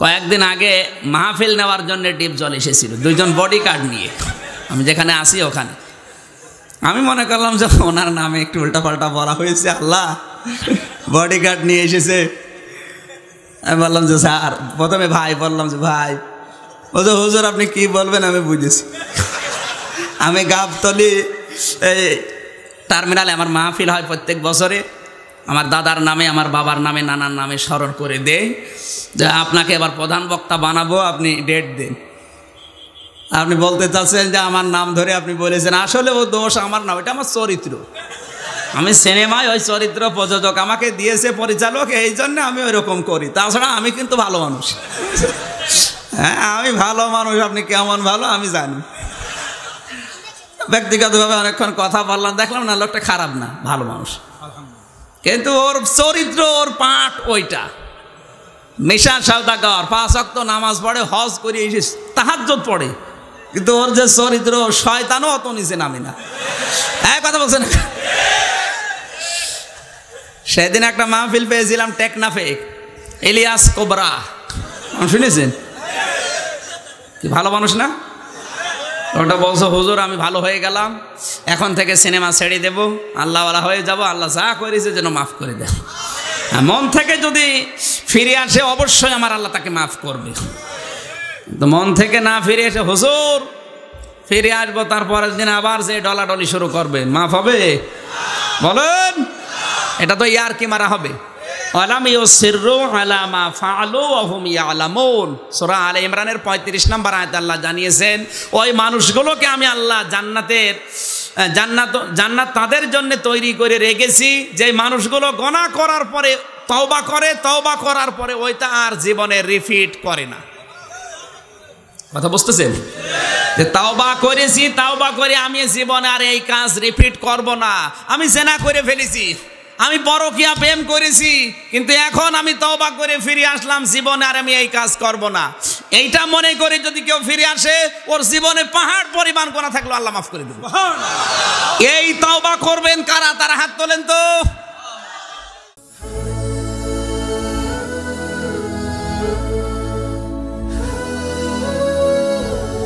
কয়েকদিন আগে মাহফিল নেওয়ার জন্য জল এসেছিল দুইজন বডি কার্ড নিয়ে আমি যেখানে আসি ওখানে আমি মনে করলাম যে ওনার নামে একটু উল্টাপাল্টা বলা হয়েছে আল্লাহ বডি কার্ড নিয়ে এসেছে আমি বললাম যে স্যার প্রথমে ভাই বললাম যে ভাই ও যে হুজুর আপনি কি বলবেন আমি বুঝেছি আমি গাবতলি এই টার্মিনালে আমার মাহফিল হয় প্রত্যেক বছরে আমার দাদার নামে আমার বাবার নামে নানার নামে স্মরণ করে দেয় যে আপনাকে এবার প্রধান বক্তা বানাবো আপনি ডেট দিন আপনি বলতে চাচ্ছেন যে আমার নাম ধরে আপনি বলেছেন আসলে ও দোষ আমার নাম এটা আমার চরিত্র আমি সিনেমায় ওই চরিত্র প্রযোজক আমাকে দিয়েছে পরিচালক এই জন্য আমি ওই রকম করি তাছাড়া আমি কিন্তু ভালো মানুষ হ্যাঁ আমি ভালো মানুষ আপনি কেমন ভালো আমি জানি ব্যক্তিগতভাবে অনেকক্ষণ কথা বললাম দেখলাম না লোকটা খারাপ না ভালো মানুষ কিন্তু ওর চরিত্র ওর পাঠ ওইটা নেশা সাউদাগর পাঁচ অক্ত নামাজ পড়ে হজ করে এসে তাহাজ্জত পড়ে কিন্তু ওর যে চরিত্র শয়তানও অত নিচে নামে না এক হ্যাঁ, কথা বলছেন সেদিন একটা মাহফিল পেয়েছিলাম টেকনাফে এলিয়াস কোবরা শুনেছেন কি ভালো মানুষ না ওটা বলছো হুজুর আমি ভালো হয়ে গেলাম এখন থেকে সিনেমা ছেড়ে দেবো আল্লাহওয়ালা হয়ে যাব আল্লাহ যা করেছে যেন মাফ করে দেয় মন থেকে যদি ফিরে আসে অবশ্যই আমার আল্লাহ তাকে মাফ করবে তো মন থেকে না ফিরে এসে হুজুর ফিরে আসবো তারপরের দিন আবার যে ডলাডলি শুরু করবে মাফ হবে বলেন এটা তো ইয়ার কি মারা হবে আল ইমরানের পঁয়ত্রিশ নম্বর আয়ত আল্লাহ জানিয়েছেন ওই মানুষগুলোকে আমি আল্লাহ জান্নাতের জান্নাত জান্নাত তাদের জন্য তৈরি করে রেখেছি যে মানুষগুলো গণা করার পরে তওবা করে তওবা করার পরে ওইটা আর জীবনে রিফিট করে না কথা বুঝতেছেন যে তাওবা করেছি তাওবা করে আমি জীবনে আর এই কাজ রিপিট করব না আমি জেনা করে ফেলেছি আমি পরকিয়া প্রেম করেছি কিন্তু এখন আমি তওবা করে ফিরে আসলাম জীবনে আর আমি এই কাজ করব না এইটা মনে করে যদি কেউ ফিরে আসে ওর জীবনে পাহাড় পরিমাণ গোনা থাকলো আল্লাহ মাফ করে দেবে এই তওবা করবেন কারা তারা হাত তোলেন তো